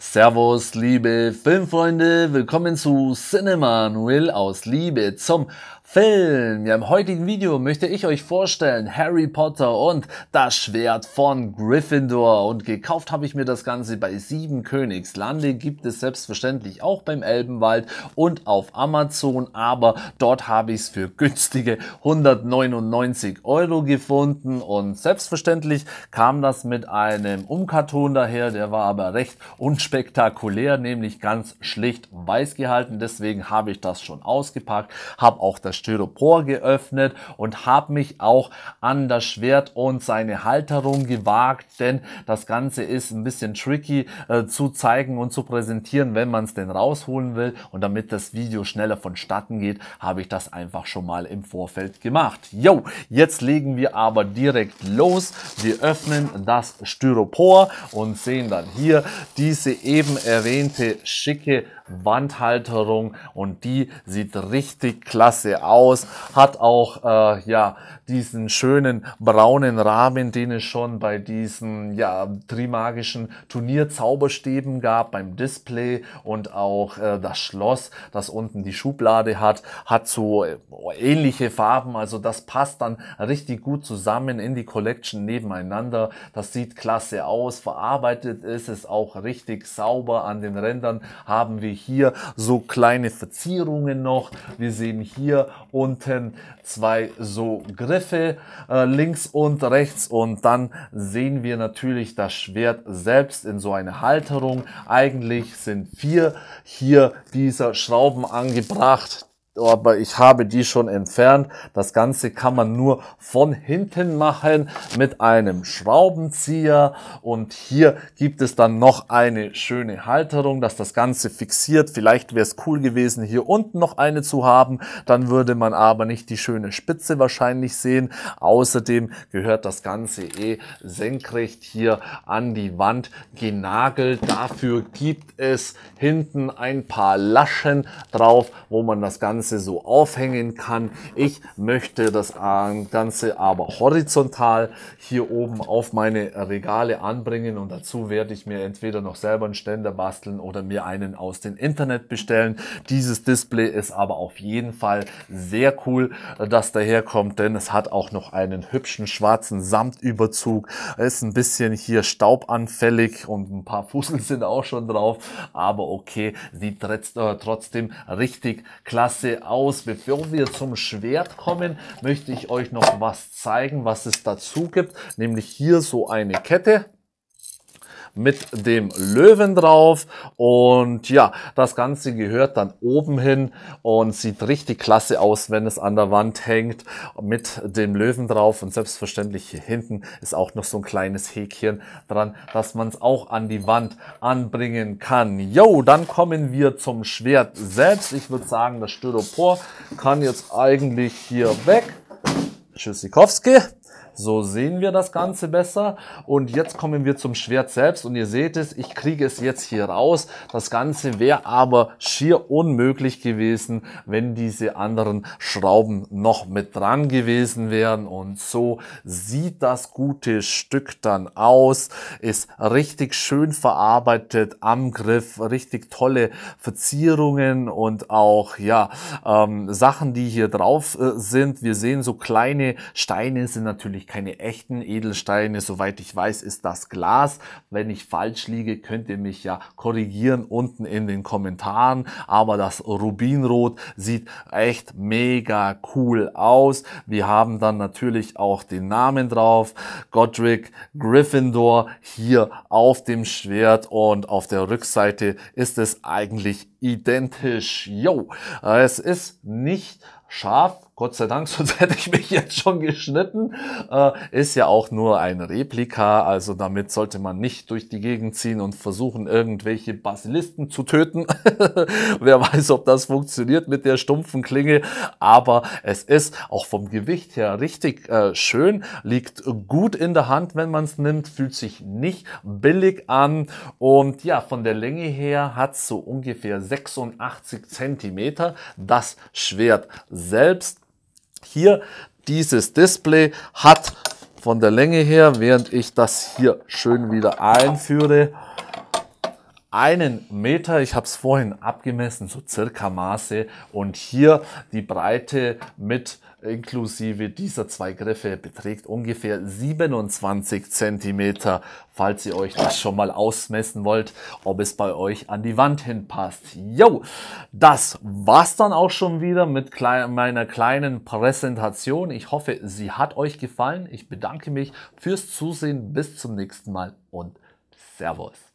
Servus, liebe Filmfreunde, willkommen zu Cinema Will aus Liebe zum Film. Ja, Im heutigen Video möchte ich euch vorstellen Harry Potter und das Schwert von Gryffindor. Und gekauft habe ich mir das Ganze bei Sieben Königslande, gibt es selbstverständlich auch beim Elbenwald und auf Amazon, aber dort habe ich es für günstige 199 Euro gefunden und selbstverständlich kam das mit einem Umkarton daher, der war aber recht unspektakulär, nämlich ganz schlicht weiß gehalten. Deswegen habe ich das schon ausgepackt, habe auch das Styropor geöffnet und habe mich auch an das Schwert und seine Halterung gewagt, denn das Ganze ist ein bisschen tricky äh, zu zeigen und zu präsentieren, wenn man es denn rausholen will. Und damit das Video schneller vonstatten geht, habe ich das einfach schon mal im Vorfeld gemacht. Jo, jetzt legen wir aber direkt los. Wir öffnen das Styropor und sehen dann hier diese eben erwähnte schicke Wandhalterung und die sieht richtig klasse aus. Hat auch äh, ja diesen schönen braunen Rahmen, den es schon bei diesen ja trimagischen Turnierzauberstäben gab beim Display und auch äh, das Schloss, das unten die Schublade hat, hat so äh, ähnliche Farben. Also das passt dann richtig gut zusammen in die Collection nebeneinander. Das sieht klasse aus. Verarbeitet ist es auch richtig sauber an den Rändern haben wir hier so kleine Verzierungen noch. Wir sehen hier unten zwei so Griffe, äh, links und rechts. Und dann sehen wir natürlich das Schwert selbst in so eine Halterung. Eigentlich sind vier hier dieser Schrauben angebracht, aber ich habe die schon entfernt. Das Ganze kann man nur von hinten machen mit einem Schraubenzieher und hier gibt es dann noch eine schöne Halterung, dass das Ganze fixiert. Vielleicht wäre es cool gewesen, hier unten noch eine zu haben, dann würde man aber nicht die schöne Spitze wahrscheinlich sehen. Außerdem gehört das Ganze eh senkrecht hier an die Wand genagelt. Dafür gibt es hinten ein paar Laschen drauf, wo man das Ganze Ganze so aufhängen kann. Ich möchte das Ganze aber horizontal hier oben auf meine Regale anbringen und dazu werde ich mir entweder noch selber einen Ständer basteln oder mir einen aus dem Internet bestellen. Dieses Display ist aber auf jeden Fall sehr cool, dass daherkommt, denn es hat auch noch einen hübschen schwarzen Samtüberzug. Ist ein bisschen hier staubanfällig und ein paar Fussel sind auch schon drauf, aber okay, sieht äh, trotzdem richtig klasse aus. Bevor wir zum Schwert kommen, möchte ich euch noch was zeigen, was es dazu gibt. Nämlich hier so eine Kette mit dem Löwen drauf. Und ja, das Ganze gehört dann oben hin und sieht richtig klasse aus, wenn es an der Wand hängt mit dem Löwen drauf. Und selbstverständlich hier hinten ist auch noch so ein kleines Häkchen dran, dass man es auch an die Wand anbringen kann. Jo, dann kommen wir zum Schwert selbst. Ich würde sagen, das Styropor kann jetzt eigentlich hier weg. Tschüssikowski. So sehen wir das Ganze besser. Und jetzt kommen wir zum Schwert selbst und ihr seht es, ich kriege es jetzt hier raus. Das Ganze wäre aber schier unmöglich gewesen, wenn diese anderen Schrauben noch mit dran gewesen wären. Und so sieht das gute Stück dann aus. Ist richtig schön verarbeitet am Griff, richtig tolle Verzierungen und auch ja ähm, Sachen, die hier drauf äh, sind. Wir sehen so kleine Steine sind natürlich keine echten Edelsteine. Soweit ich weiß, ist das Glas. Wenn ich falsch liege, könnt ihr mich ja korrigieren unten in den Kommentaren. Aber das Rubinrot sieht echt mega cool aus. Wir haben dann natürlich auch den Namen drauf. Godric Gryffindor hier auf dem Schwert und auf der Rückseite ist es eigentlich identisch. Jo, es ist nicht scharf Gott sei Dank, sonst hätte ich mich jetzt schon geschnitten. Äh, ist ja auch nur ein Replika, also damit sollte man nicht durch die Gegend ziehen und versuchen, irgendwelche Basilisten zu töten. Wer weiß, ob das funktioniert mit der stumpfen Klinge, aber es ist auch vom Gewicht her richtig äh, schön, liegt gut in der Hand, wenn man es nimmt, fühlt sich nicht billig an und ja, von der Länge her hat es so ungefähr 86 Zentimeter. Das Schwert selbst hier dieses Display hat von der Länge her, während ich das hier schön wieder einführe, einen Meter. Ich habe es vorhin abgemessen, so circa Maße. Und hier die Breite mit inklusive dieser zwei Griffe beträgt ungefähr 27 Zentimeter, falls ihr euch das schon mal ausmessen wollt, ob es bei euch an die Wand hinpasst. Jo, das war's dann auch schon wieder mit meiner kleinen Präsentation. Ich hoffe, sie hat euch gefallen. Ich bedanke mich fürs Zusehen. Bis zum nächsten Mal und Servus.